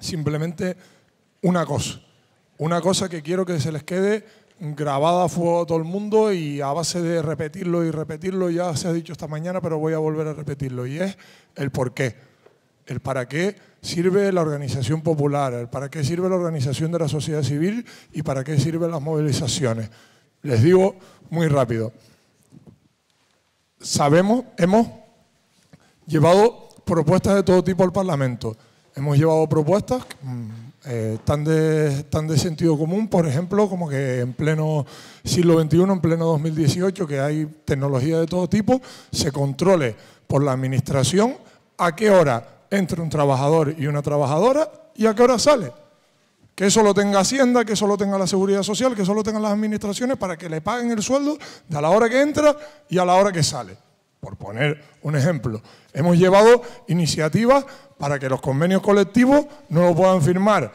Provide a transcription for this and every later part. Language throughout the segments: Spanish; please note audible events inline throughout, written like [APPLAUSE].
simplemente una cosa, una cosa que quiero que se les quede grabada a fuego a todo el mundo y a base de repetirlo y repetirlo, ya se ha dicho esta mañana, pero voy a volver a repetirlo, y es el por qué, el para qué sirve la organización popular, el para qué sirve la organización de la sociedad civil y para qué sirven las movilizaciones. Les digo muy rápido, sabemos, hemos llevado propuestas de todo tipo al Parlamento, Hemos llevado propuestas mm, eh, tan, de, tan de sentido común, por ejemplo, como que en pleno siglo XXI, en pleno 2018, que hay tecnología de todo tipo, se controle por la administración a qué hora entra un trabajador y una trabajadora y a qué hora sale. Que eso lo tenga Hacienda, que eso lo tenga la Seguridad Social, que eso lo tengan las administraciones para que le paguen el sueldo de a la hora que entra y a la hora que sale. Por poner un ejemplo, hemos llevado iniciativas para que los convenios colectivos no lo puedan firmar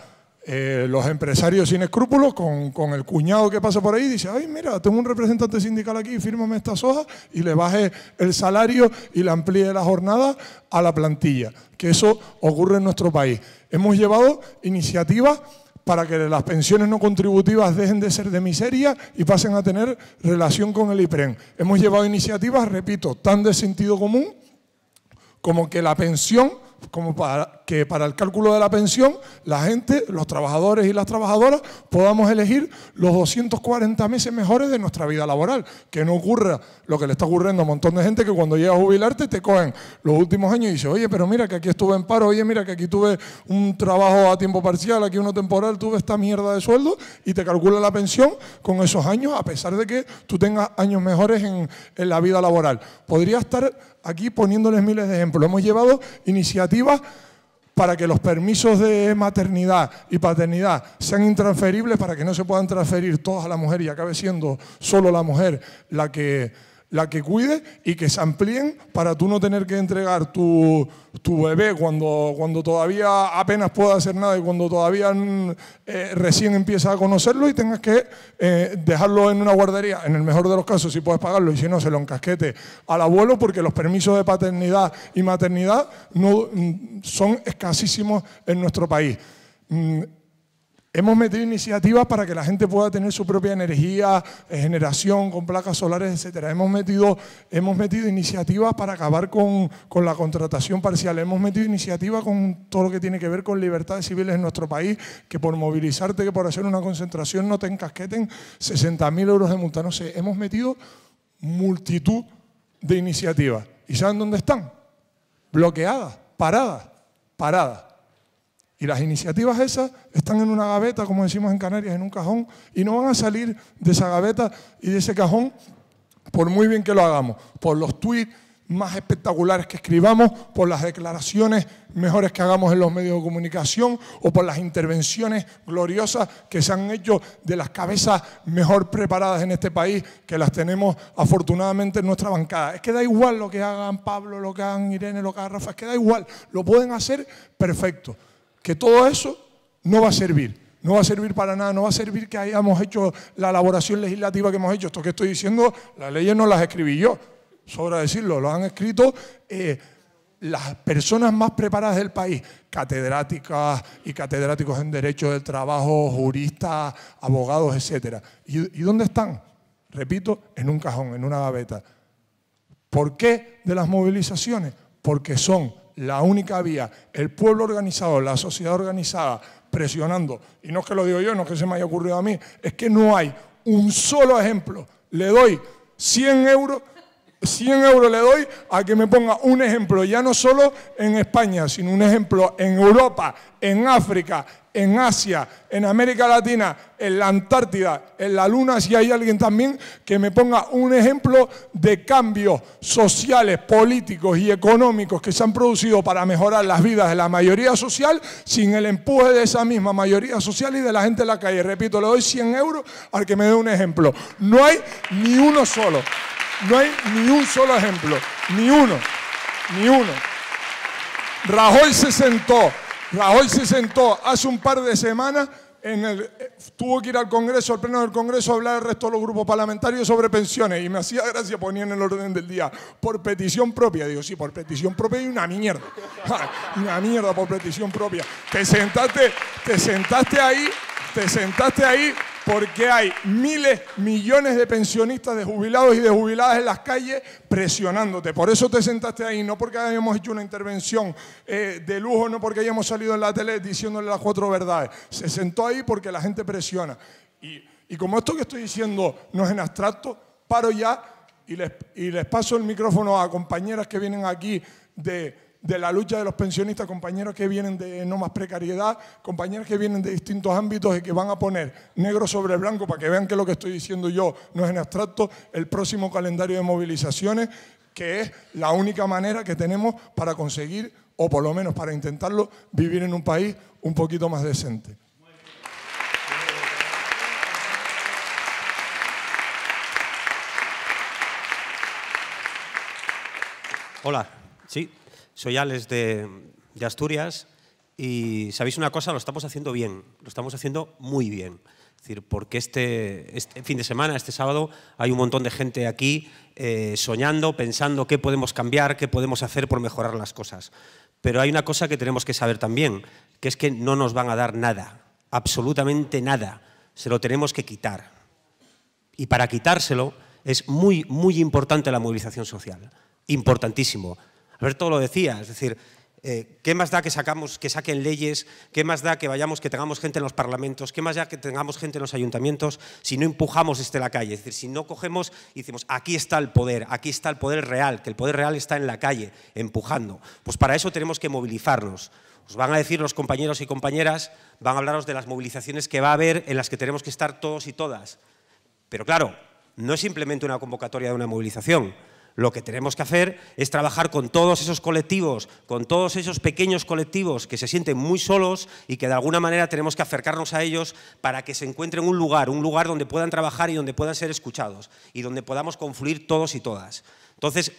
eh, los empresarios sin escrúpulos con, el cuñado que pasa por ahí dice, ay, mira, tengo un representante sindical aquí, fírmame estas hojas y le baje el salario y le amplíe la jornada a la plantilla, que eso ocurre en nuestro país. Hemos llevado iniciativas para que las pensiones no contributivas dejen de ser de miseria y pasen a tener relación con el IPREN. Hemos llevado iniciativas, repito, tan de sentido común como que la pensión como para, que para el cálculo de la pensión la gente, los trabajadores y las trabajadoras, podamos elegir los 240 meses mejores de nuestra vida laboral. Que no ocurra lo que le está ocurriendo a un montón de gente que cuando llega a jubilarte te cogen los últimos años y dice, oye, pero mira que aquí estuve en paro, oye, mira que aquí tuve un trabajo a tiempo parcial, aquí uno temporal, tuve esta mierda de sueldo y te calcula la pensión con esos años, a pesar de que tú tengas años mejores en, en la vida laboral. Podría estar aquí poniéndoles miles de ejemplos. Hemos llevado iniciativas para que los permisos de maternidad y paternidad sean intransferibles, para que no se puedan transferir todas a la mujer y acabe siendo solo la mujer la que la que cuide y que se amplíen para tú no tener que entregar tu, bebé cuando, cuando todavía apenas pueda hacer nada y cuando todavía mm, eh, recién empieza a conocerlo y tengas que eh, dejarlo en una guardería, en el mejor de los casos si puedes pagarlo y si no se lo encasquete al abuelo porque los permisos de paternidad y maternidad no, mm, son escasísimos en nuestro país. Mm, Hemos metido iniciativas para que la gente pueda tener su propia energía, eh, generación con placas solares, etcétera. Hemos metido, hemos metido iniciativas para acabar con, la contratación parcial. Hemos metido iniciativas con todo lo que tiene que ver con libertades civiles en nuestro país, que por movilizarte, que por hacer una concentración no te encasqueten 60.000 euros de multa. No sé, hemos metido multitud de iniciativas. ¿Y saben dónde están? Bloqueadas, paradas, paradas. Y las iniciativas esas están en una gaveta, como decimos en Canarias, en un cajón, y no van a salir de esa gaveta y de ese cajón por muy bien que lo hagamos, por los tweets más espectaculares que escribamos, por las declaraciones mejores que hagamos en los medios de comunicación o por las intervenciones gloriosas que se han hecho de las cabezas mejor preparadas en este país, que las tenemos afortunadamente en nuestra bancada. Es que da igual lo que hagan Pablo, lo que hagan Irene, lo que hagan Rafa, es que da igual, lo pueden hacer perfecto que todo eso no va a servir. No va a servir para nada, no va a servir que hayamos hecho la elaboración legislativa que hemos hecho. Esto que estoy diciendo, las leyes no las escribí yo, sobra decirlo, lo han escrito eh, las personas más preparadas del país, catedráticas y catedráticos en derecho del trabajo, juristas, abogados, etc. ¿Y dónde están? Repito, en un cajón, en una gaveta. ¿Por qué de las movilizaciones? Porque son la única vía, el pueblo organizado, la sociedad organizada, presionando, y no es que lo digo yo, no es que se me haya ocurrido a mí, es que no hay un solo ejemplo. Le doy 100 euros 100 euros le doy a que me ponga un ejemplo, ya no solo en España, sino un ejemplo en Europa, en África, en Asia, en América Latina, en la Antártida, en la Luna, si hay alguien también que me ponga un ejemplo de cambios sociales, políticos y económicos que se han producido para mejorar las vidas de la mayoría social sin el empuje de esa misma mayoría social y de la gente en la calle. Repito, le doy 100 euros al que me dé un ejemplo. No hay ni uno solo. No hay ni un solo ejemplo. Ni uno. Ni uno. Rajoy se sentó Ah, hoy se sentó hace un par de semanas, en el, eh, tuvo que ir al Congreso, al Pleno del Congreso, a hablar al resto de los grupos parlamentarios sobre pensiones. Y me hacía gracia, ponían en el orden del día, por petición propia. Digo, sí, por petición propia y una mierda. [LAUGHS] una mierda por petición propia. Te sentaste, te sentaste ahí, te sentaste ahí porque hay miles, millones de pensionistas, de jubilados y de jubiladas en las calles presionándote. Por eso te sentaste ahí, no porque hayamos hecho una intervención eh, de lujo, no porque hayamos salido en la tele diciéndole las cuatro verdades. Se sentó ahí porque la gente presiona. Y, como esto que estoy diciendo no es en abstracto, paro ya y les paso el micrófono a compañeras que vienen aquí de de la lucha de los pensionistas, compañeros que vienen de no más precariedad, compañeros que vienen de distintos ámbitos y que van a poner negro sobre blanco para que vean que lo que estoy diciendo yo no es en abstracto, el próximo calendario de movilizaciones, que es la única manera que tenemos para conseguir, o por lo menos para intentarlo, vivir en un país un poquito más decente. Hola, sí. Soy Alex de, Asturias y sabéis una cosa, lo estamos haciendo bien, lo estamos haciendo muy bien. Es decir, porque este, este fin de semana, este sábado, hay un montón de gente aquí eh, soñando, pensando qué podemos cambiar, qué podemos hacer por mejorar las cosas. Pero hay una cosa que tenemos que saber también, que es que no nos van a dar nada, absolutamente nada. Se lo tenemos que quitar. Y para quitárselo es muy, muy importante la movilización social. Importantísimo. A ver, todo lo decía, es decir, eh, ¿qué más da que, sacamos, que saquen leyes? ¿Qué más da que vayamos, que tengamos gente en los parlamentos? ¿Qué más da que tengamos gente en los ayuntamientos si no empujamos desde la calle? Es decir, si no cogemos y decimos, aquí está el poder, aquí está el poder real, que el poder real está en la calle, empujando. Pues para eso tenemos que movilizarnos. Os van a decir los compañeros y compañeras, van a hablaros de las movilizaciones que va a haber en las que tenemos que estar todos y todas. Pero claro, no es simplemente una convocatoria de una movilización lo que tenemos que hacer es trabajar con todos esos colectivos, con todos esos pequeños colectivos que se sienten muy solos y que de alguna manera tenemos que acercarnos a ellos para que se encuentren un lugar, un lugar donde puedan trabajar y donde puedan ser escuchados y donde podamos confluir todos y todas. Entonces,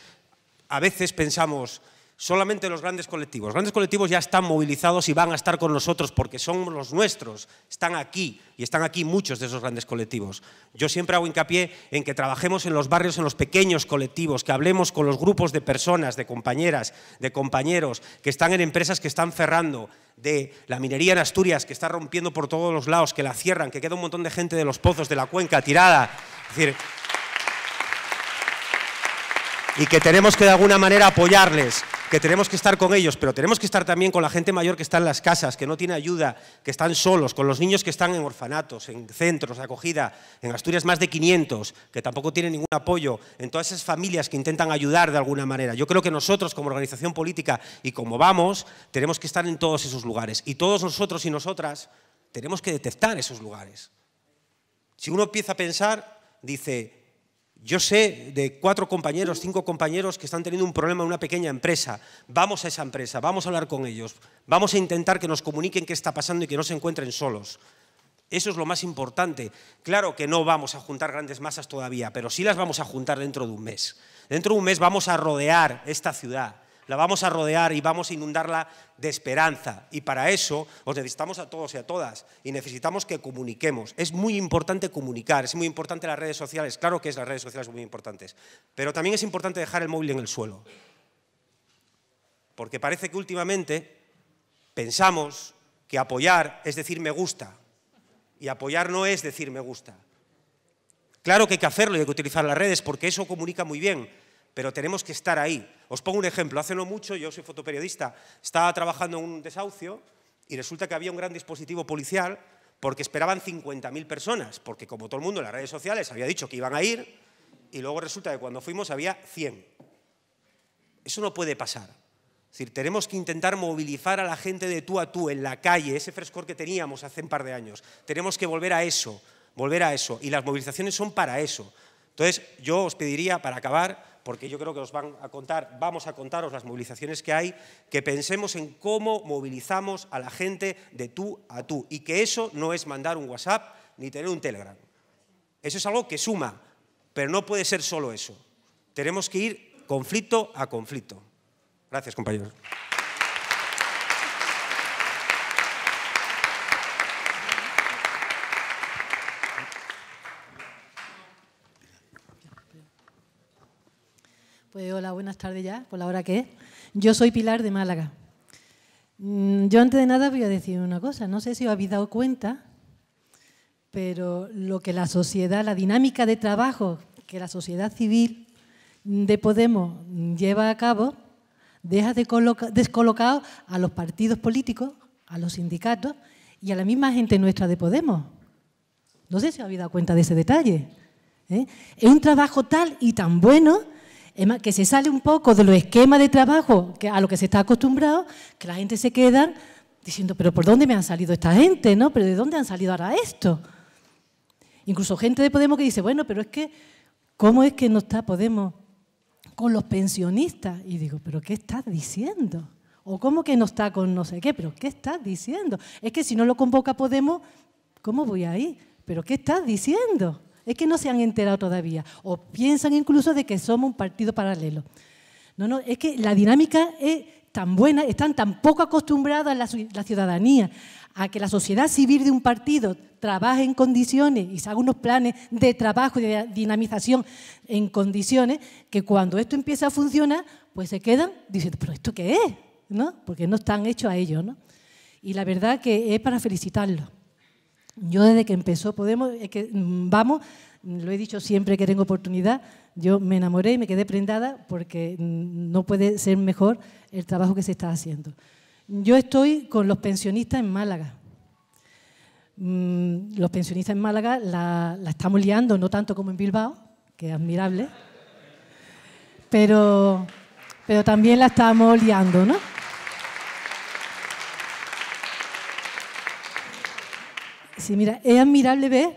a veces pensamos, solamente los grandes colectivos. Los grandes colectivos ya están movilizados y van a estar con nosotros porque son los nuestros, están aquí y están aquí muchos de esos grandes colectivos. Yo siempre hago hincapié en que trabajemos en los barrios, en los pequeños colectivos, que hablemos con los grupos de personas, de compañeras, de compañeros, que están en empresas que están cerrando, de la minería en Asturias que está rompiendo por todos los lados, que la cierran, que queda un montón de gente de los pozos, de la cuenca tirada. Es decir, y que tenemos que de alguna manera apoyarles que tenemos que estar con ellos, pero tenemos que estar también con la gente mayor que está en las casas, que no tiene ayuda, que están solos, con los niños que están en orfanatos, en centros de acogida, en Asturias más de 500, que tampoco tienen ningún apoyo, en todas esas familias que intentan ayudar de alguna manera. Yo creo que nosotros como organización política y como vamos, tenemos que estar en todos esos lugares. Y todos nosotros y nosotras tenemos que detectar esos lugares. Si uno empieza a pensar, dice, yo sé de cuatro compañeros, cinco compañeros que están teniendo un problema en una pequeña empresa. Vamos a esa empresa, vamos a hablar con ellos, vamos a intentar que nos comuniquen qué está pasando y que no se encuentren solos. Eso es lo más importante. Claro que no vamos a juntar grandes masas todavía, pero sí las vamos a juntar dentro de un mes. Dentro de un mes vamos a rodear esta ciudad la vamos a rodear y vamos a inundarla de esperanza. Y para eso os necesitamos a todos y a todas y necesitamos que comuniquemos. Es muy importante comunicar, es muy importante las redes sociales, claro que es, las redes sociales muy importantes, pero también es importante dejar el móvil en el suelo. Porque parece que últimamente pensamos que apoyar es decir me gusta y apoyar no es decir me gusta. Claro que hay que hacerlo y hay que utilizar las redes porque eso comunica muy bien, pero tenemos que estar ahí. Os pongo un ejemplo. Hace no mucho, yo soy fotoperiodista, estaba trabajando en un desahucio y resulta que había un gran dispositivo policial porque esperaban 50.000 personas, porque como todo el mundo en las redes sociales había dicho que iban a ir, y luego resulta que cuando fuimos había 100. Eso no puede pasar. Es decir, tenemos que intentar movilizar a la gente de tú a tú en la calle, ese frescor que teníamos hace un par de años. Tenemos que volver a eso, volver a eso. Y las movilizaciones son para eso. Entonces, yo os pediría, para acabar, porque yo creo que os van a contar, vamos a contaros las movilizaciones que hay, que pensemos en cómo movilizamos a la gente de tú a tú y que eso no es mandar un WhatsApp ni tener un Telegram. Eso es algo que suma, pero no puede ser solo eso. Tenemos que ir conflicto a conflicto. Gracias, compañeros. Pues, hola, buenas tardes ya, por la hora que es. Yo soy Pilar de Málaga. Mm, yo antes de nada voy a decir una cosa, no sé si os habéis dado cuenta, pero lo que la sociedad, la dinámica de trabajo que la sociedad civil de Podemos lleva a cabo, deja de descolocado a los partidos políticos, a los sindicatos y a la misma gente nuestra de Podemos. No sé si os habéis dado cuenta de ese detalle. ¿eh? Es un trabajo tal y tan bueno que se sale un poco de los esquemas de trabajo a lo que se está acostumbrado, que la gente se queda diciendo, pero ¿por dónde me han salido esta gente? ¿No? ¿Pero de dónde han salido ahora esto? Incluso gente de Podemos que dice, bueno, pero es que, ¿cómo es que no está Podemos con los pensionistas? Y digo, ¿pero qué estás diciendo? ¿O cómo que no está con no sé qué? ¿Pero qué estás diciendo? Es que si no lo convoca Podemos, ¿cómo voy ahí? ¿Pero qué estás diciendo? Es que no se han enterado todavía. O piensan incluso de que somos un partido paralelo. No, no, es que la dinámica es tan buena, están tan poco acostumbradas la, la ciudadanía a que la sociedad civil de un partido trabaje en condiciones y se haga unos planes de trabajo y de dinamización en condiciones, que cuando esto empieza a funcionar, pues se quedan diciendo, pero ¿esto qué es? ¿No? Porque no están hechos a ello. ¿no? Y la verdad que es para felicitarlos. Yo desde que empezó Podemos, es que mm, vamos, lo he dicho siempre que tengo oportunidad, yo me enamoré y me quedé prendada porque mm, no puede ser mejor el trabajo que se está haciendo. Yo estoy con los pensionistas en Málaga. Mm, los pensionistas en Málaga la, estamos liando, no tanto como en Bilbao, que es admirable, pero también la estamos liando, ¿no? Mira, es admirable ver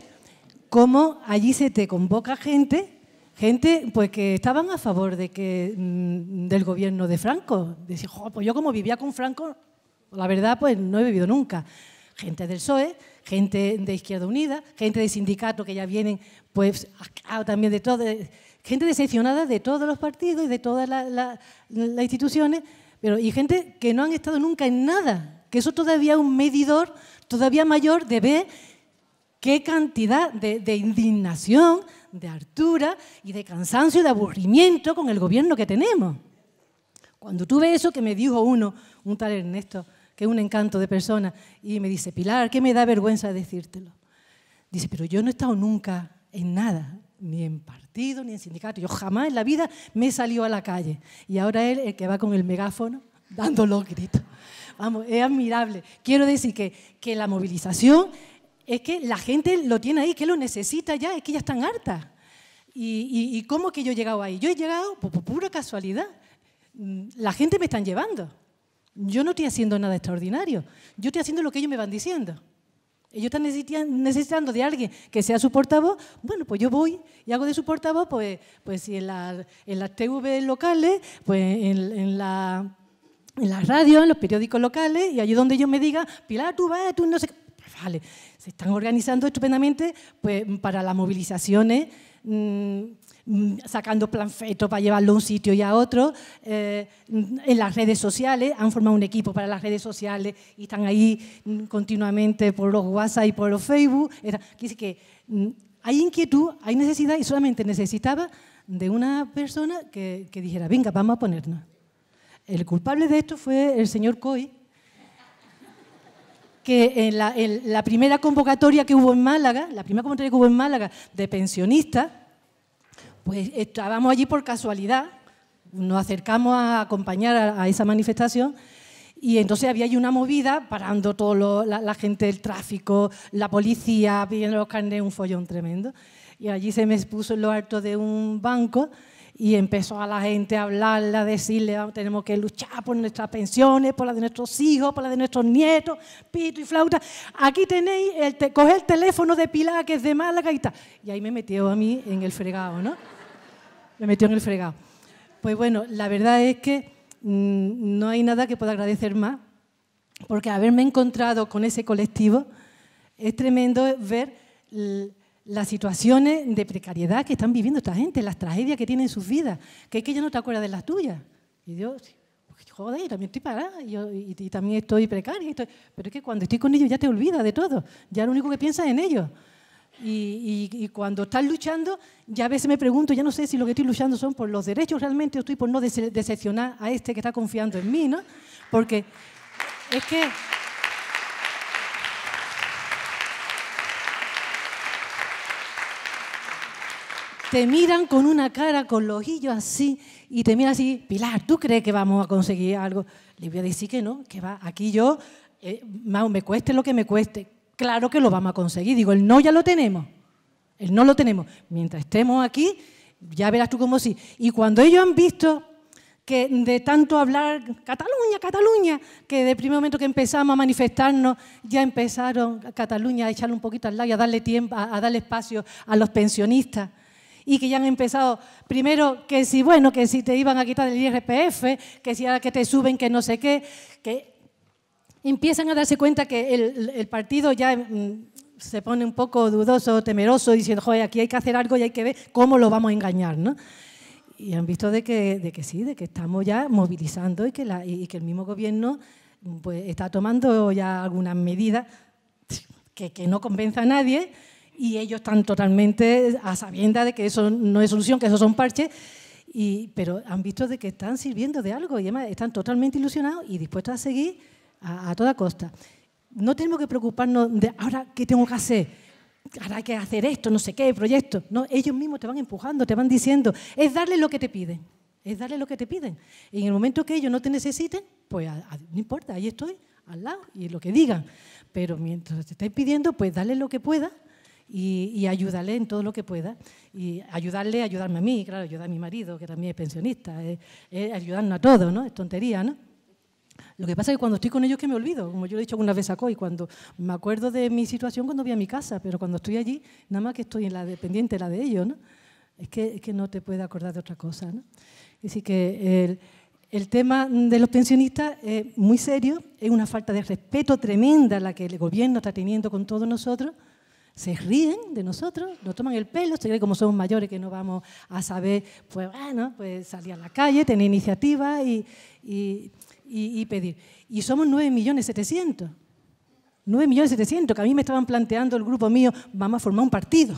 cómo allí se te convoca gente, gente pues que estaban a favor de que, mm, del gobierno de Franco. Decir, pues yo como vivía con Franco, la verdad pues no he vivido nunca. Gente del PSOE, gente de Izquierda Unida, gente de sindicato que ya vienen pues también de todo, gente decepcionada de todos los partidos y de todas las, instituciones, pero, y gente que no han estado nunca en nada, que eso todavía es un medidor todavía mayor de ver qué cantidad de, indignación, de hartura y de cansancio y de aburrimiento con el gobierno que tenemos. Cuando tuve eso que me dijo uno, un tal Ernesto, que es un encanto de persona, y me dice, Pilar, qué me da vergüenza decírtelo. Dice, pero yo no he estado nunca en nada, ni en partido, ni en sindicato. Yo jamás en la vida me he salido a la calle. Y ahora él, el que va con el megáfono, [LAUGHS] dando los gritos vamos, es admirable. Quiero decir que, la movilización es que la gente lo tiene ahí, que lo necesita ya, es que ya están hartas. ¿Y, y, cómo que yo he llegado ahí? Yo he llegado por, pura casualidad. Mm, la gente me están llevando. Yo no estoy haciendo nada extraordinario. Yo estoy haciendo lo que ellos me van diciendo. Ellos están necesitando de alguien que sea su portavoz. Bueno, pues yo voy y hago de su portavoz, pues, pues si en, las TV locales, pues en la en las radios, en los periódicos locales, y allí donde yo me diga, Pilar, tú vas, tú no sé qué. Pues vale, se están organizando estupendamente pues, para las movilizaciones, mm, mm, sacando planfetos para llevarlo a un sitio y a otro. Eh, en las redes sociales, han formado un equipo para las redes sociales y están ahí mm, continuamente por los WhatsApp y por los Facebook. Dice que hay inquietud, hay necesidad y solamente necesitaba de una persona que dijera, venga, vamos a ponernos. El culpable de esto fue el señor Coy, que en la, primera convocatoria que hubo en Málaga, la primera convocatoria que hubo en Málaga de pensionistas, pues estábamos allí por casualidad, nos acercamos a acompañar a, esa manifestación y entonces había allí una movida parando todo la, la, gente del tráfico, la policía, pidiendo los carnes, un follón tremendo. Y allí se me expuso en lo alto de un banco y empezó a la gente a hablarle, a decirle, ah, tenemos que luchar por nuestras pensiones, por las de nuestros hijos, por las de nuestros nietos, pito y flauta. Aquí tenéis, el coge el teléfono de Pilar, que es de Málaga y está. Y ahí me metió a mí en el fregado, ¿no? Me metió en el fregado. Pues bueno, la verdad es que mm, no hay nada que pueda agradecer más, porque haberme encontrado con ese colectivo es tremendo ver las situaciones de precariedad que están viviendo esta gente, las tragedias que tienen en sus vidas, que es que ya no te acuerdas de las tuyas. Y Dios, pues, joder, yo también estoy parada y, también estoy precaria. pero es que cuando estoy con ellos ya te olvidas de todo, ya lo único que piensas es en ellos. Y, cuando estás luchando, ya a veces me pregunto, ya no sé si lo que estoy luchando son por los derechos realmente o estoy por no decepcionar a este que está confiando en mí, ¿no? Porque es que te miran con una cara, con los ojillos así, y te miran así, Pilar, ¿tú crees que vamos a conseguir algo? Le voy a decir que no, que va, aquí yo, eh, me cueste lo que me cueste, claro que lo vamos a conseguir. Digo, el no ya lo tenemos, el no lo tenemos. Mientras estemos aquí, ya verás tú cómo sí. Y cuando ellos han visto que de tanto hablar Cataluña, Cataluña, que de primer momento que empezamos a manifestarnos, ya empezaron Cataluña a echarle un poquito al lado y a darle tiempo, a darle espacio a los pensionistas, y que ya han empezado, primero, que si, bueno, que si te iban a quitar el IRPF, que si ahora que te suben, que no sé qué, que empiezan a darse cuenta que el, partido ya mm, se pone un poco dudoso, temeroso, diciendo, joder, aquí hay que hacer algo y hay que ver cómo lo vamos a engañar, ¿no? Y han visto de que, sí, de que estamos ya movilizando y que, y que el mismo gobierno pues, está tomando ya algunas medidas que, que no convenza a nadie, y ellos están totalmente a sabiendas de que eso no es solución, que eso son parches, pero han visto de que están sirviendo de algo y además están totalmente ilusionados y dispuestos a seguir a, toda costa. No tenemos que preocuparnos de ahora qué tengo que hacer, ahora hay que hacer esto, no sé qué, proyecto. No, ellos mismos te van empujando, te van diciendo. Es darle lo que te piden. Es darle lo que te piden. Y en el momento que ellos no te necesiten, pues no importa, ahí estoy, al lado, y lo que digan. Pero mientras te estáis pidiendo, pues dale lo que puedas y, y, ayúdale en todo lo que pueda. Y ayudarle, ayudarme a mí, claro, ayudar a mi marido, que también es pensionista, eh, eh, ayudarnos a todos, ¿no? Es tontería, ¿no? Lo que pasa es que cuando estoy con ellos que me olvido, como yo lo he dicho algunas veces a Coy, cuando me acuerdo de mi situación cuando voy a mi casa, pero cuando estoy allí, nada más que estoy en la dependiente, la de ellos, ¿no? Es que, que no te puedes acordar de otra cosa, ¿no? Así que el, el tema de los pensionistas es muy serio, es una falta de respeto tremenda la que el gobierno está teniendo con todos nosotros, se ríen de nosotros, nos toman el pelo, se creen como somos mayores que no vamos a saber, pues bueno, pues salir a la calle, tener iniciativa y, y, y, y pedir. Y somos 9.700.000. 9.700.000, que a mí me estaban planteando el grupo mío, vamos a formar un partido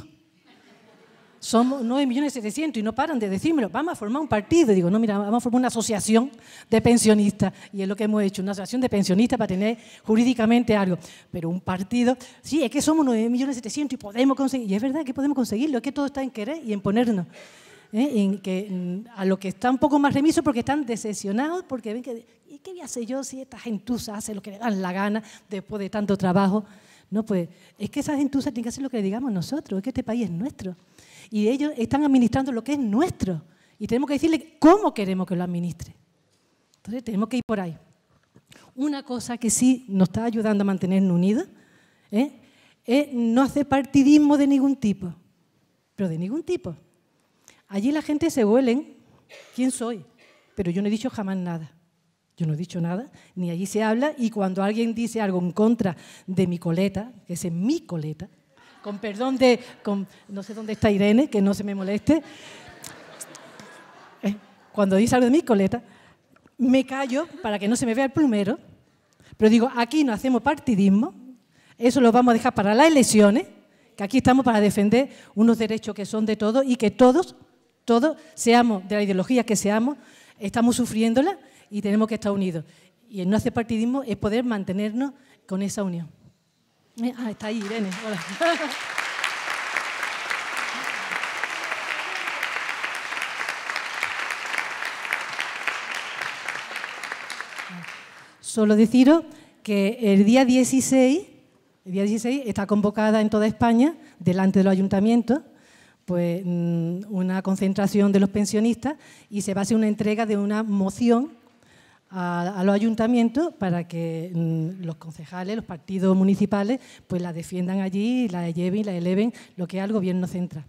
somos 9.700.000 y no paran de decírmelo, vamos a formar un partido. digo, no, mira, vamos a formar una asociación de pensionistas. Y es lo que hemos hecho, una asociación de pensionistas para tener jurídicamente algo. Pero un partido, sí, es que somos 9.700.000 y podemos conseguir, y es verdad que podemos conseguirlo, es que todo está en querer y en ponernos. ¿eh? En mm, a lo que está un poco más remiso porque están decepcionados, porque ven que, ¿y qué voy a yo si esta gentuza hace lo que le dan la gana después de tanto trabajo? No, pues es que esa gentuza tiene que hacer lo que le digamos nosotros, es que este país es nuestro y ellos están administrando lo que es nuestro. Y tenemos que decirle cómo queremos que lo administre. Entonces tenemos que ir por ahí. Una cosa que sí nos está ayudando a mantenernos unidos ¿eh? es no hacer partidismo de ningún tipo, pero de ningún tipo. Allí la gente se huelen quién soy, pero yo no he dicho jamás nada. Yo no he dicho nada, ni allí se habla, y cuando alguien dice algo en contra de mi coleta, que es mi coleta, con perdón de, con, no sé dónde está Irene, que no se me moleste, eh, cuando dice algo de mi coleta, me callo para que no se me vea el plumero, pero digo, aquí no hacemos partidismo, eso lo vamos a dejar para las elecciones, que aquí estamos para defender unos derechos que son de todos y que todos, todos, seamos de la ideología que seamos, estamos sufriéndola y tenemos que estar unidos. Y el no hacer partidismo es poder mantenernos con esa unión. Eh, ah, está ahí, Irene. Hola. Solo deciros que el día 16, el día 16 está convocada en toda España, delante de los ayuntamientos, pues mm, una concentración de los pensionistas y se va a hacer una entrega de una moción a, los ayuntamientos para que mm, los concejales, los partidos municipales, pues la defiendan allí, la lleven y la eleven, lo que es al gobierno central.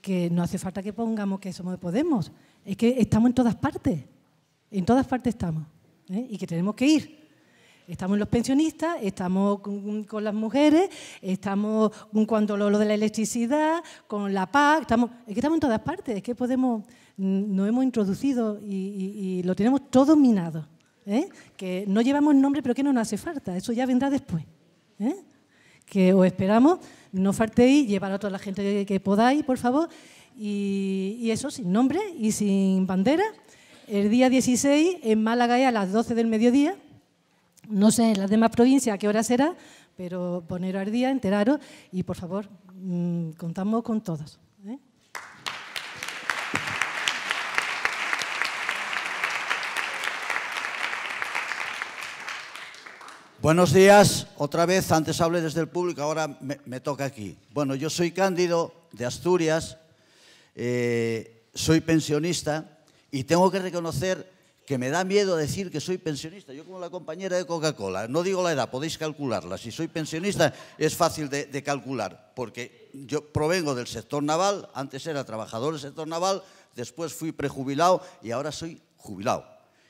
Que no hace falta que pongamos que somos Podemos, es que estamos en todas partes, en todas partes estamos, ¿eh? y que tenemos que ir. Estamos los pensionistas, estamos con, las mujeres, estamos cuando lo, de la electricidad, con la PAC, estamos, es que estamos en todas partes, es que podemos no hemos introducido y, lo tenemos todo minado. ¿eh? Que no llevamos nombre, pero que no nos hace falta, eso ya vendrá después. ¿eh? Que os esperamos, no faltéis, llevar a toda la gente que podáis, por favor, y, eso, sin nombre y sin bandera. El día 16 en Málaga a las 12 del mediodía. No sé en las demás provincias a qué hora será, pero poneros al día, enteraros y por favor, mm, contamos con todos. Buenos días, otra vez, antes hablé desde el público, ahora me, toca aquí. Bueno, yo soy Cándido de Asturias, eh, soy pensionista y tengo que reconocer que me da miedo decir que soy pensionista. Yo como la compañera de Coca-Cola, no digo la edad, podéis calcularla. Si soy pensionista es fácil de, calcular, porque yo provengo del sector naval, antes era trabajador del sector naval, después fui prejubilado y ahora soy jubilado.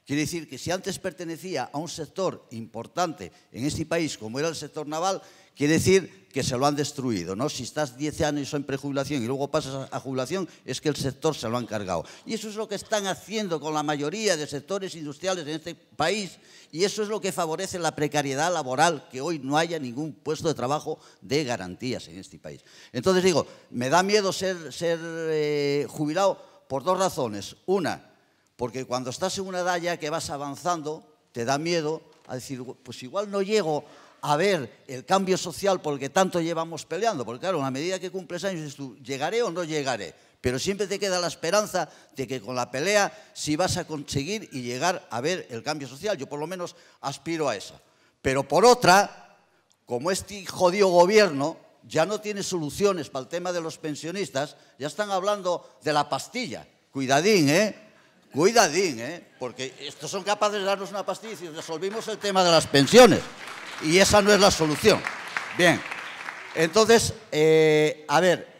Quiere decir que si antes pertenecía a un sector importante en este país, como era el sector naval, quiere decir que se lo han destruido, ¿no? Si estás 10 años en prejubilación y luego pasas a jubilación, es que el sector se lo han cargado. Y eso es lo que están haciendo con la mayoría de sectores industriales en este país y eso es lo que favorece la precariedad laboral, que hoy no haya ningún puesto de trabajo de garantías en este país. Entonces digo, me da miedo ser, eh, jubilado por dos razones. Una, porque cuando estás en una edad ya que vas avanzando, te da miedo a decir, pues igual no llego a ver el cambio social por el que tanto llevamos peleando. Porque claro, a medida que cumples años, ¿llegaré o no llegaré? Pero siempre te queda la esperanza de que con la pelea sí vas a conseguir y llegar a ver el cambio social. Yo por lo menos aspiro a eso. Pero por otra, como este jodido gobierno ya no tiene soluciones para el tema de los pensionistas, ya están hablando de la pastilla. Cuidadín, ¿eh? Cuidadín, ¿eh? porque estos son capaces de darnos una pastilla y resolvimos el tema de las pensiones. Y esa no es la solución. Bien, entonces, eh, a ver,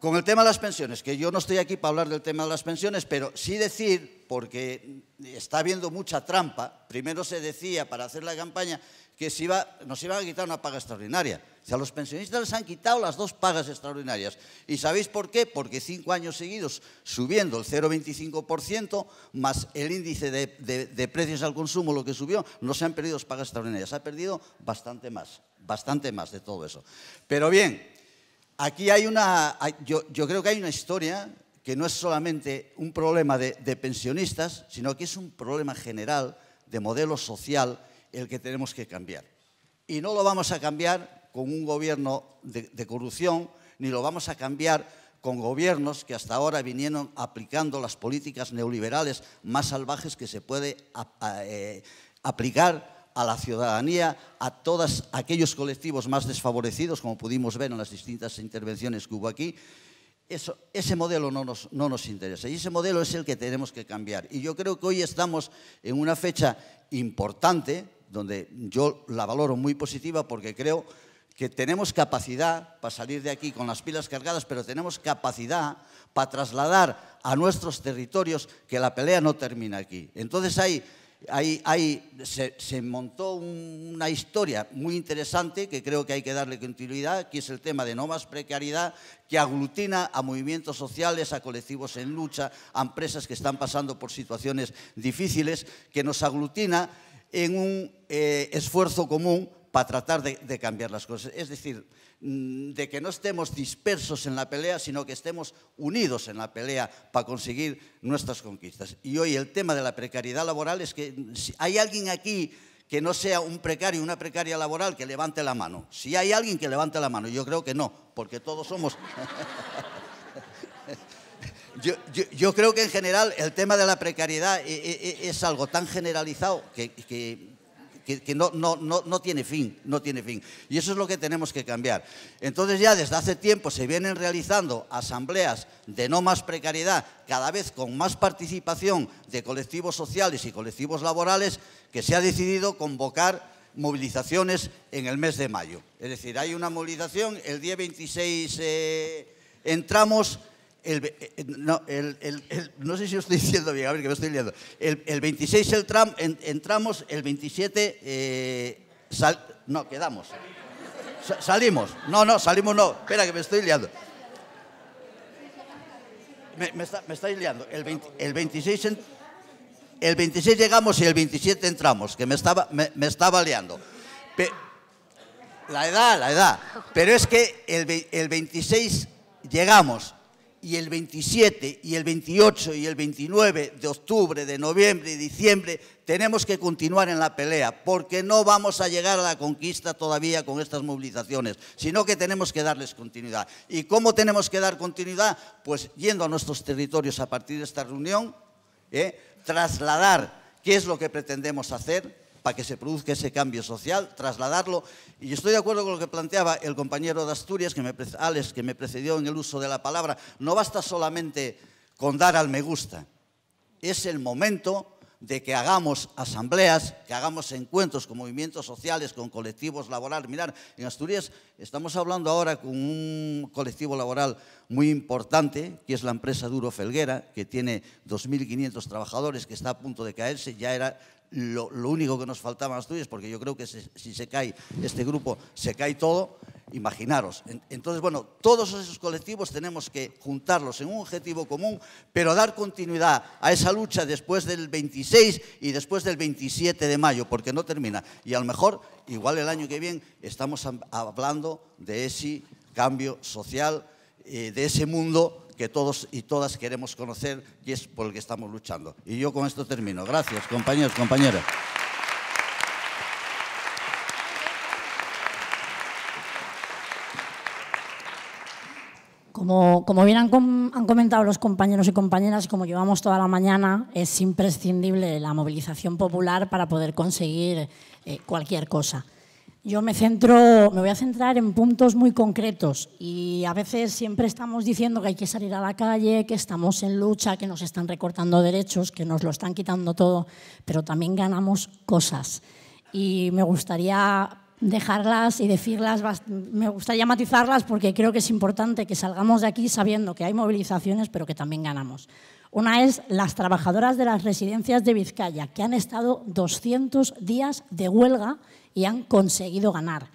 con el tema de las pensiones, que yo no estoy aquí para hablar del tema de las pensiones, pero sí decir, porque está habiendo mucha trampa, primero se decía para hacer la campaña que si iba, nos iban a quitar una paga extraordinaria. O sea, a los pensionistas les han quitado las dos pagas extraordinarias. ¿Y sabéis por qué? Porque cinco años seguidos subiendo el 0,25% más el índice de, precios al consumo, lo que subió, no se han perdido las pagas extraordinarias, se ha perdido bastante más, bastante más de todo eso. Pero bien, Aquí hay una, yo, creo que hay una historia que no es solamente un problema de, pensionistas, sino que es un problema general de modelo social el que tenemos que cambiar. Y no lo vamos a cambiar con un gobierno de, corrupción, ni lo vamos a cambiar con gobiernos que hasta ahora vinieron aplicando las políticas neoliberales más salvajes que se puede eh, aplicar a la ciudadanía, a todos aquellos colectivos más desfavorecidos, como pudimos ver en las distintas intervenciones que hubo aquí, ese modelo no nos, no nos interesa. Y ese modelo es el que tenemos que cambiar. Y yo creo que hoy estamos en una fecha importante, donde yo la valoro muy positiva porque creo que tenemos capacidad para salir de aquí con las pilas cargadas, pero tenemos capacidad para trasladar a nuestros territorios que la pelea no termina aquí. Entonces hay hay, se, montó una historia muy interesante que creo que hay que darle continuidad, que es el tema de no más precariedad, que aglutina a movimientos sociales, a colectivos en lucha, a empresas que están pasando por situaciones difíciles, que nos aglutina en un eh, esfuerzo común para tratar de, cambiar las cosas. Es decir, mm, de que no estemos dispersos en la pelea, sino que estemos unidos en la pelea para conseguir nuestras conquistas. Y hoy el tema de la precariedad laboral es que mm, si hay alguien aquí que no sea un precario, una precaria laboral, que levante la mano. Si hay alguien que levante la mano, yo creo que no, porque todos somos... [LAUGHS] Yo, yo, creo que en general el tema de la precariedad eh, eh, eh, es, algo tan generalizado que, que, que, no, no, no, tiene fin, no tiene fin. Y eso es lo que tenemos que cambiar. Entonces ya desde hace tiempo se vienen realizando asambleas de no más precariedad, cada vez con más participación de colectivos sociales y colectivos laborales, que se ha decidido convocar movilizaciones en el mes de mayo. Es decir, hay una movilización el día 26 eh, entramos eh, eh, no, no, sé si estoy [LAUGHS] diciendo bien, a ver que me estoy liando. El, 26 el entramos, el 27 eh, no, quedamos. salimos. No, no, salimos no. Espera que me estoy liando. Me, está, estáis liando. El, 26 llegamos y el 27 entramos, que me estaba, me, estaba liando. la edad, la edad. Pero es que el, el 26 llegamos y el 27 y el 28 y el 29 de octubre, de noviembre y diciembre tenemos que continuar en la pelea porque no vamos a llegar a la conquista todavía con estas movilizaciones, sino que tenemos que darles continuidad. ¿Y cómo tenemos que dar continuidad? Pues yendo a nuestros territorios a partir de esta reunión, ¿eh? trasladar qué es lo que pretendemos hacer, para que se produzca ese cambio social, trasladarlo. Y estoy de acuerdo con lo que planteaba el compañero de Asturias, que me, que me precedió en el uso de la palabra. No basta solamente con dar al me gusta. Es el momento de que hagamos asambleas, que hagamos encuentros con movimientos sociales, con colectivos laborales. Mirar, en Asturias estamos hablando ahora con un colectivo laboral muy importante, que es la empresa Duro Felguera, que tiene 2.500 trabajadores, que está a punto de caerse, ya era lo, único que nos faltaba en Asturias, porque yo creo que si se cae este grupo, se cae todo imaginaros. Entonces, bueno, todos esos colectivos tenemos que juntarlos en un objetivo común, pero dar continuidad a esa lucha después del 26 y después del 27 de mayo, porque no termina. Y a lo mejor, igual el año que viene, estamos hablando de ese cambio social, eh, de ese mundo que todos y todas queremos conocer y es por el que estamos luchando. Y yo con esto termino. Gracias, compañeros, compañeras. Como, como bien han, comentado los compañeros y compañeras, como llevamos toda la mañana, es imprescindible la movilización popular para poder conseguir eh, cualquier cosa. Yo me centro, me voy a centrar en puntos muy concretos y a veces siempre estamos diciendo que hay que salir a la calle, que estamos en lucha, que nos están recortando derechos, que nos lo están quitando todo, pero también ganamos cosas. Y me gustaría dejarlas y decirlas, me gustaría matizarlas porque creo que es importante que salgamos de aquí sabiendo que hay movilizaciones, pero que también ganamos. Una es las trabajadoras de las residencias de Vizcaya, que han estado 200 días de huelga y han conseguido ganar.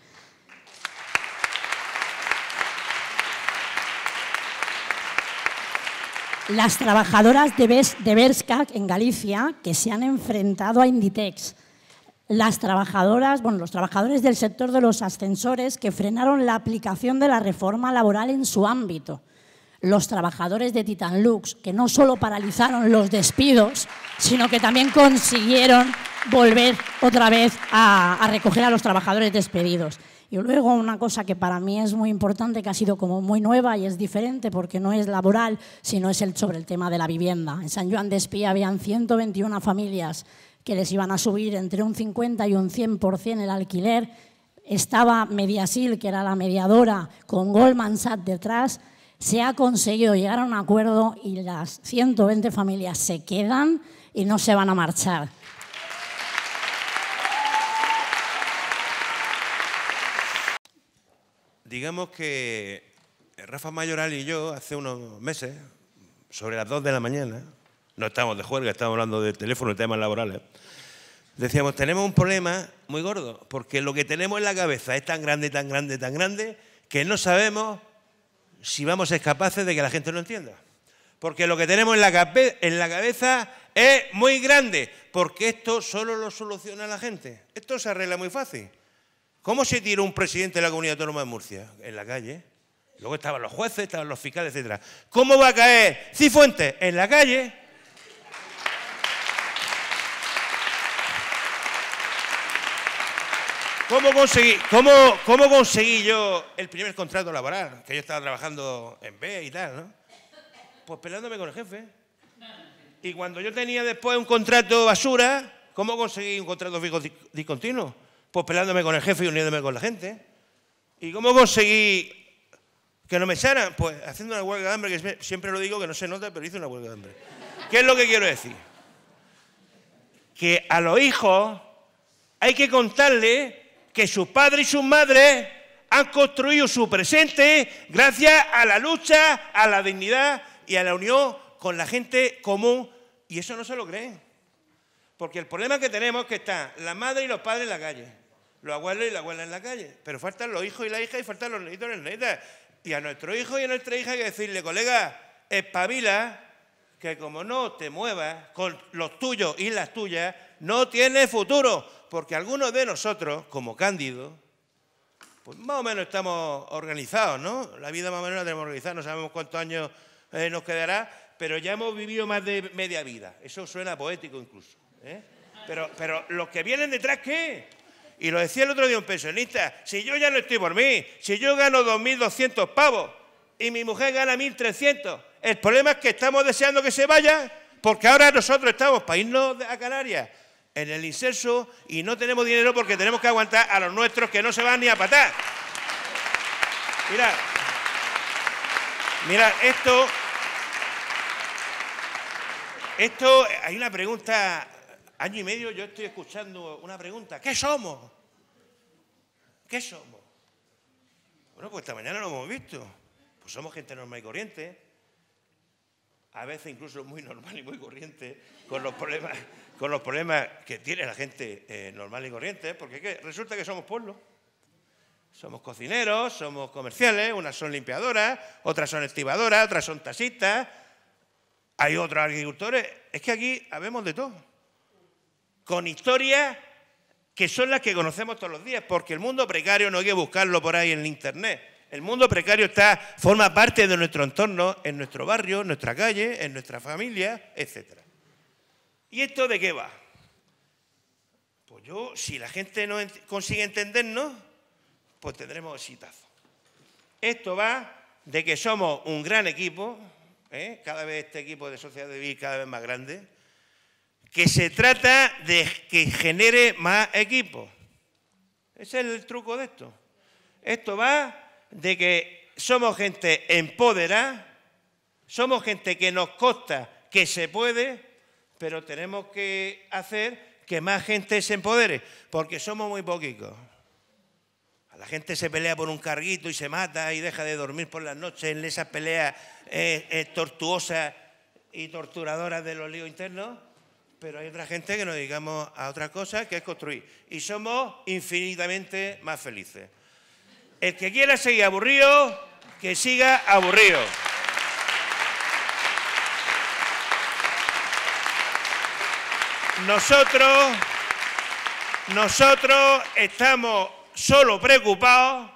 Las trabajadoras de, Berskak en Galicia, que se han enfrentado a Inditex las trabajadoras, bueno, los trabajadores del sector de los ascensores que frenaron la aplicación de la reforma laboral en su ámbito. Los trabajadores de Titan Lux que no solo paralizaron los despidos, sino que también consiguieron volver otra vez a, recoger a los trabajadores despedidos. Y luego una cosa que para mí es muy importante, que ha sido como muy nueva y es diferente porque no es laboral, sino es sobre el tema de la vivienda. En San Juan de espía habían 121 familias que les iban a subir entre un 50 y un 100% el alquiler. Estaba Mediasil, que era la mediadora, con Goldman Sachs detrás. Se ha conseguido llegar a un acuerdo y las 120 familias se quedan y no se van a marchar. Digamos que Rafa Mayoral y yo, hace unos meses, sobre las 2 de la mañana, no estamos de juerga, estamos hablando de teléfono y temas laborales. Decíamos, tenemos un problema muy gordo, porque lo que tenemos en la cabeza es tan grande, tan grande, tan grande, que no sabemos si vamos a ser capaces de que la gente lo entienda. Porque lo que tenemos en la, en la cabeza es muy grande, porque esto solo lo soluciona la gente. Esto se arregla muy fácil. ¿Cómo se tira un presidente de la comunidad autónoma de Murcia? En la calle. Luego estaban los jueces, estaban los fiscales, etc. ¿Cómo va a caer Cifuentes? En la calle. ¿Cómo conseguí, cómo, conseguí yo el primer contrato laboral? Que yo estaba trabajando en B y tal, ¿no? Pues peleándome con el jefe. Y cuando yo tenía después un contrato basura, ¿cómo conseguí un contrato discontinuo? Pues peleándome con el jefe y uniéndome con la gente. ¿Y cómo conseguí que no me echaran? Pues haciendo una huelga de hambre, que siempre lo digo que no se nota, pero hice una huelga de hambre. ¿Qué es lo que quiero decir? Que a los hijos hay que contarle que su padre y sus madres han construido su presente gracias a la lucha, a la dignidad y a la unión con la gente común. Y eso no se lo creen. Porque el problema que tenemos es que están la madre y los padres en la calle, los abuelos y las abuelas en la calle, pero faltan los hijos y la hijas y faltan los nietos y las nietas. Y a nuestro hijo y a nuestra hija hay que decirle, colega, espabila, que como no te muevas con los tuyos y las tuyas, no tiene futuro, porque algunos de nosotros, como Cándido, pues más o menos estamos organizados, ¿no? La vida más o menos la tenemos organizada, no sabemos cuántos años eh, nos quedará, pero ya hemos vivido más de media vida. Eso suena poético incluso. ¿eh? Pero, pero los que vienen detrás, ¿qué? Y lo decía el otro día un pensionista, si yo ya no estoy por mí, si yo gano 2.200 pavos y mi mujer gana 1.300, el problema es que estamos deseando que se vaya, porque ahora nosotros estamos país no a Canarias, en el incenso y no tenemos dinero porque tenemos que aguantar a los nuestros que no se van ni a patar. Mirad, mirad, esto, esto, hay una pregunta, año y medio yo estoy escuchando una pregunta, ¿qué somos? ¿Qué somos? Bueno, pues esta mañana lo hemos visto, pues somos gente normal y corriente, a veces incluso muy normal y muy corriente, con los problemas, que tiene la gente eh, normal y corriente, porque resulta que somos pueblo. Somos cocineros, somos comerciales, unas son limpiadoras, otras son estibadoras, otras son taxistas, hay otros agricultores. Es que aquí habemos de todo. Con historias que son las que conocemos todos los días, porque el mundo precario no hay que buscarlo por ahí en internet. El mundo precario está, forma parte de nuestro entorno, en nuestro barrio, en nuestra calle, en nuestra familia, etc. ¿Y esto de qué va? Pues yo, si la gente no consigue entendernos, pues tendremos exitazo. Esto va de que somos un gran equipo, ¿eh? cada vez este equipo de sociedad de vida cada vez más grande, que se trata de que genere más equipos. Ese es el truco de esto. Esto va de que somos gente empoderada, somos gente que nos consta que se puede, pero tenemos que hacer que más gente se empodere, porque somos muy poquitos. La gente se pelea por un carguito y se mata y deja de dormir por las noches en esas peleas eh, eh, tortuosas y torturadoras de los líos internos, pero hay otra gente que nos dedicamos a otra cosa que es construir. Y somos infinitamente más felices. El que quiera seguir aburrido, que siga aburrido. Nosotros, nosotros estamos solo preocupados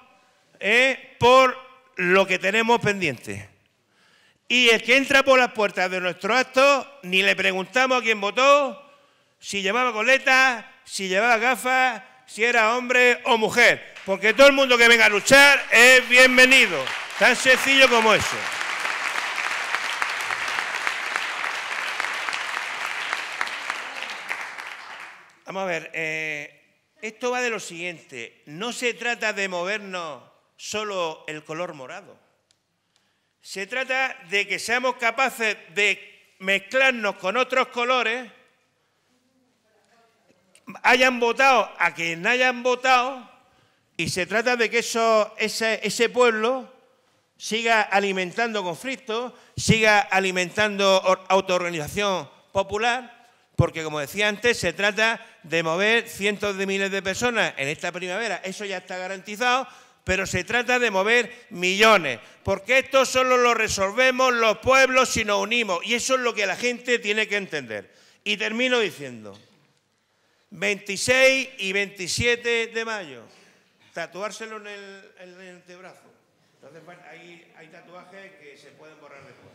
eh, por lo que tenemos pendiente. Y el que entra por las puertas de nuestro acto, ni le preguntamos a quién votó, si llevaba coletas, si llevaba gafas, si era hombre o mujer, porque todo el mundo que venga a luchar es bienvenido, tan sencillo como eso. Vamos a ver, eh, esto va de lo siguiente, no se trata de movernos solo el color morado, se trata de que seamos capaces de mezclarnos con otros colores hayan votado a quien hayan votado y se trata de que eso, ese, ese pueblo siga alimentando conflictos, siga alimentando autoorganización popular, porque como decía antes, se trata de mover cientos de miles de personas en esta primavera, eso ya está garantizado, pero se trata de mover millones, porque esto solo lo resolvemos los pueblos si nos unimos, y eso es lo que la gente tiene que entender. Y termino diciendo... 26 y 27 de mayo. Tatuárselo en el, antebrazo. Entonces hay, hay tatuajes que se pueden borrar después.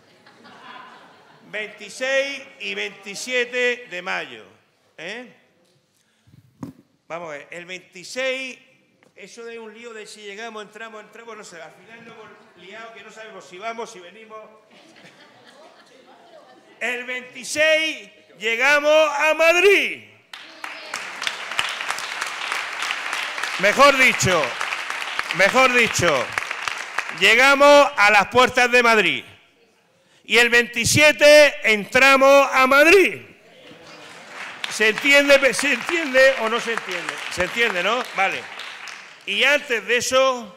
26 y 27 de mayo. ¿eh? Vamos a ver, el 26, eso de un lío de si llegamos, entramos, entramos, no sé, al final lo hemos liado que no sabemos si vamos, si venimos. El 26 llegamos a Madrid. Mejor dicho, mejor dicho, llegamos a las puertas de Madrid y el 27 entramos a Madrid. ¿Se entiende, ¿Se entiende o no se entiende? Se entiende, ¿no? Vale. Y antes de eso,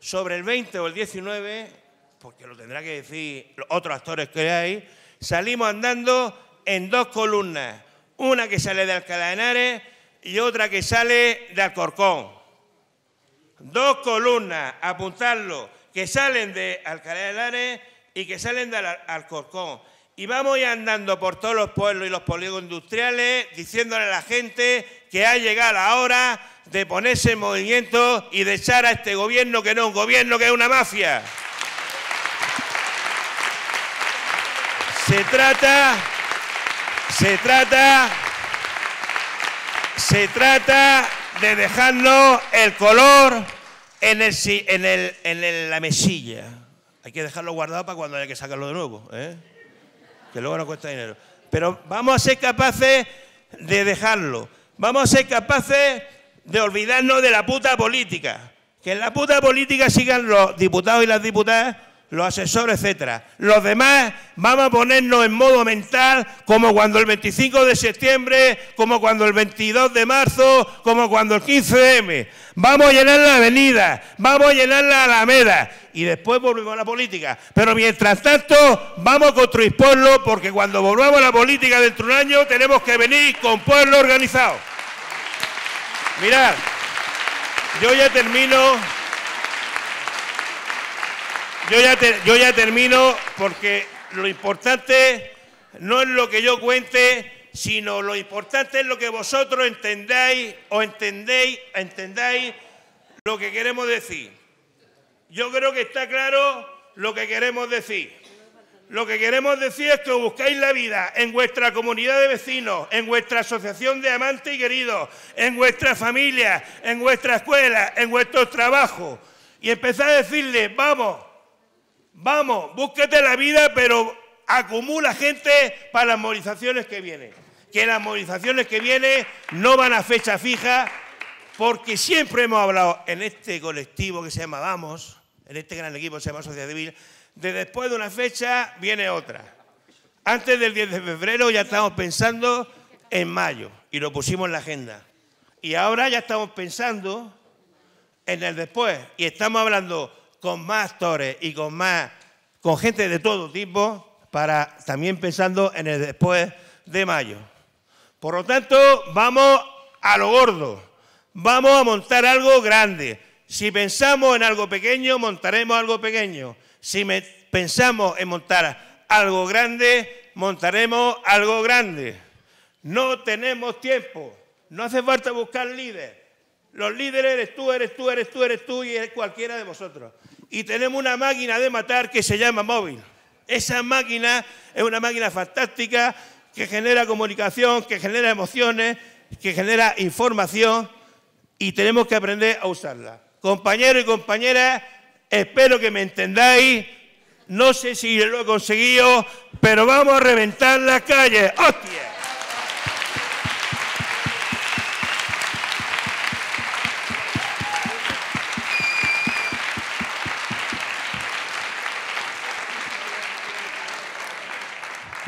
sobre el 20 o el 19, porque lo tendrá que decir otros actores que hay, salimos andando en dos columnas. Una que sale de Alcalá de Henares y otra que sale de Alcorcón. Dos columnas, apuntarlo, que salen de Alcalá de Henares y que salen de Alcorcón. Y vamos andando por todos los pueblos y los polígonos industriales diciéndole a la gente que ha llegado la hora de ponerse en movimiento y de echar a este gobierno que no es un gobierno, que es una mafia. Se trata, se trata se trata de dejarnos el color en, la mesilla. Hay que dejarlo guardado para cuando haya que sacarlo de nuevo, ¿eh? que luego no cuesta dinero. Pero vamos a ser capaces de dejarlo. Vamos a ser capaces de olvidarnos de la puta política. Que en la puta política sigan los diputados y las diputadas los asesores, etcétera. Los demás vamos a ponernos en modo mental como cuando el 25 de septiembre, como cuando el 22 de marzo, como cuando el 15M. de Vamos a llenar la avenida, vamos a llenar la alameda y después volvemos a la política. Pero mientras tanto vamos a construir pueblo porque cuando volvamos a la política dentro de un año tenemos que venir con pueblo organizado. Mirad, yo ya termino yo ya, termino porque lo importante no es lo que yo cuente, sino lo importante es lo que vosotros entendáis o entendéis, entendáis lo que queremos decir. Yo creo que está claro lo que queremos decir. Lo que queremos decir es que buscáis la vida en vuestra comunidad de vecinos, en vuestra asociación de amantes y queridos, en vuestra familia, en vuestra escuela, en vuestros trabajos. Y empezar a decirles, vamos, Vamos, búsquete la vida, pero acumula gente para las movilizaciones que vienen. Que las movilizaciones que vienen no van a fecha fija, porque siempre hemos hablado en este colectivo que se llama Vamos, en este gran equipo que se llama Sociedad Civil, de después de una fecha viene otra. Antes del 10 de febrero ya estamos pensando en mayo y lo pusimos en la agenda. Y ahora ya estamos pensando en el después y estamos hablando con más actores y con más, con gente de todo tipo, para también pensando en el después de mayo. Por lo tanto, vamos a lo gordo, vamos a montar algo grande. Si pensamos en algo pequeño, montaremos algo pequeño. Si pensamos en montar algo grande, montaremos algo grande. No tenemos tiempo, no hace falta buscar líderes. Los líderes eres tú, eres tú, eres tú, eres tú y eres cualquiera de vosotros y tenemos una máquina de matar que se llama móvil. Esa máquina es una máquina fantástica que genera comunicación, que genera emociones, que genera información y tenemos que aprender a usarla. Compañeros y compañeras, espero que me entendáis. No sé si lo he conseguido, pero vamos a reventar las calles. ¡Hostia!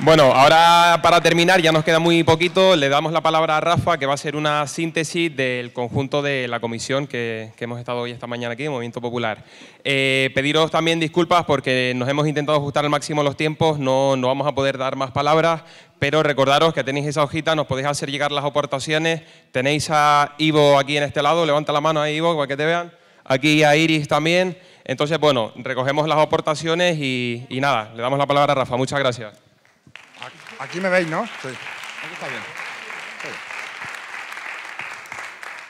Bueno, ahora para terminar, ya nos queda muy poquito, le damos la palabra a Rafa, que va a hacer una síntesis del conjunto de la comisión que, hemos estado hoy esta mañana aquí, Movimiento Popular. Eh, pediros también disculpas porque nos hemos intentado ajustar al máximo los tiempos, no, no vamos a poder dar más palabras, pero recordaros que tenéis esa hojita, nos podéis hacer llegar las aportaciones, tenéis a Ivo aquí en este lado, levanta la mano ahí Ivo, para que te vean, aquí a Iris también. Entonces, bueno, recogemos las aportaciones y nada, le damos la palabra a Rafa. Muchas gracias. Aquí me veis, ¿no? Sí. Aquí está bien.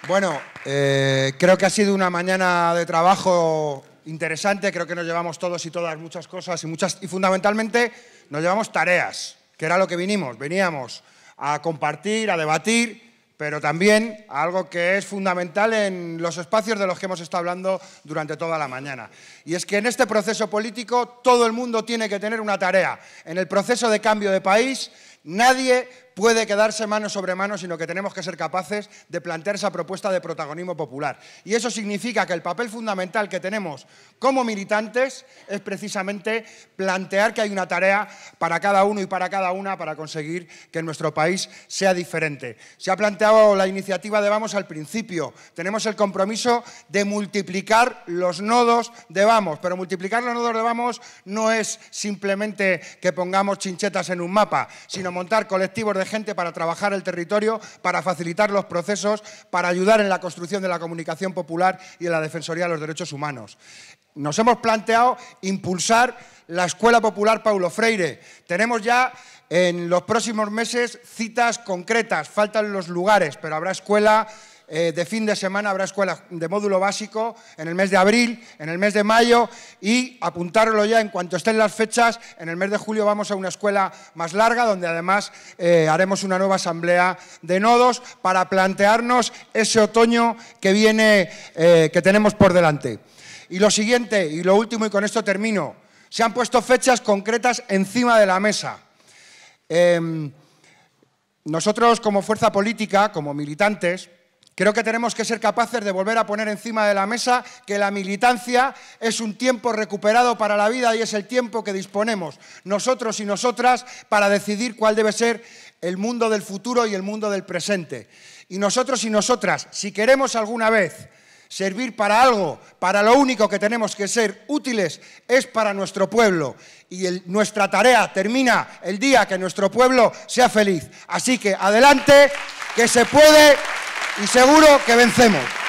Bueno, eh, creo que ha sido una mañana de trabajo interesante, creo que nos llevamos todos y todas muchas cosas y, muchas, y fundamentalmente nos llevamos tareas, que era lo que vinimos, veníamos a compartir, a debatir pero también algo que es fundamental en los espacios de los que hemos estado hablando durante toda la mañana. Y es que en este proceso político todo el mundo tiene que tener una tarea. En el proceso de cambio de país nadie puede quedarse mano sobre mano, sino que tenemos que ser capaces de plantear esa propuesta de protagonismo popular. Y eso significa que el papel fundamental que tenemos como militantes es precisamente plantear que hay una tarea para cada uno y para cada una para conseguir que nuestro país sea diferente. Se ha planteado la iniciativa de Vamos al principio. Tenemos el compromiso de multiplicar los nodos de Vamos, pero multiplicar los nodos de Vamos no es simplemente que pongamos chinchetas en un mapa, sino montar colectivos de gente para trabajar el territorio, para facilitar los procesos, para ayudar en la construcción de la comunicación popular y en la Defensoría de los Derechos Humanos. Nos hemos planteado impulsar la Escuela Popular Paulo Freire. Tenemos ya en los próximos meses citas concretas, faltan los lugares, pero habrá escuela eh, de fin de semana habrá escuelas de módulo básico en el mes de abril, en el mes de mayo y apuntarlo ya en cuanto estén las fechas. En el mes de julio vamos a una escuela más larga donde además eh, haremos una nueva asamblea de nodos para plantearnos ese otoño que viene, eh, que tenemos por delante. Y lo siguiente, y lo último, y con esto termino, se han puesto fechas concretas encima de la mesa. Em, nosotros como fuerza política, como militantes, Creo que tenemos que ser capaces de volver a poner encima de la mesa que la militancia es un tiempo recuperado para la vida y es el tiempo que disponemos nosotros y nosotras para decidir cuál debe ser el mundo del futuro y el mundo del presente. Y nosotros y nosotras, si queremos alguna vez servir para algo, para lo único que tenemos que ser útiles, es para nuestro pueblo. Y nuestra tarea termina el día que nuestro pueblo sea feliz. Así que adelante, que se puede y seguro que vencemos.